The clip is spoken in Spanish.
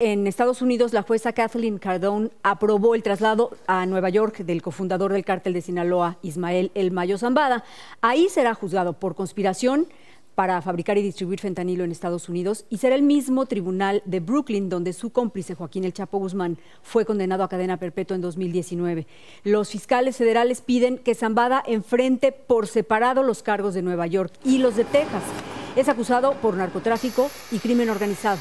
En Estados Unidos, la jueza Kathleen Cardone aprobó el traslado a Nueva York del cofundador del cártel de Sinaloa, Ismael El Mayo Zambada. Ahí será juzgado por conspiración para fabricar y distribuir fentanilo en Estados Unidos y será el mismo tribunal de Brooklyn donde su cómplice Joaquín El Chapo Guzmán fue condenado a cadena perpetua en 2019. Los fiscales federales piden que Zambada enfrente por separado los cargos de Nueva York y los de Texas. Es acusado por narcotráfico y crimen organizado.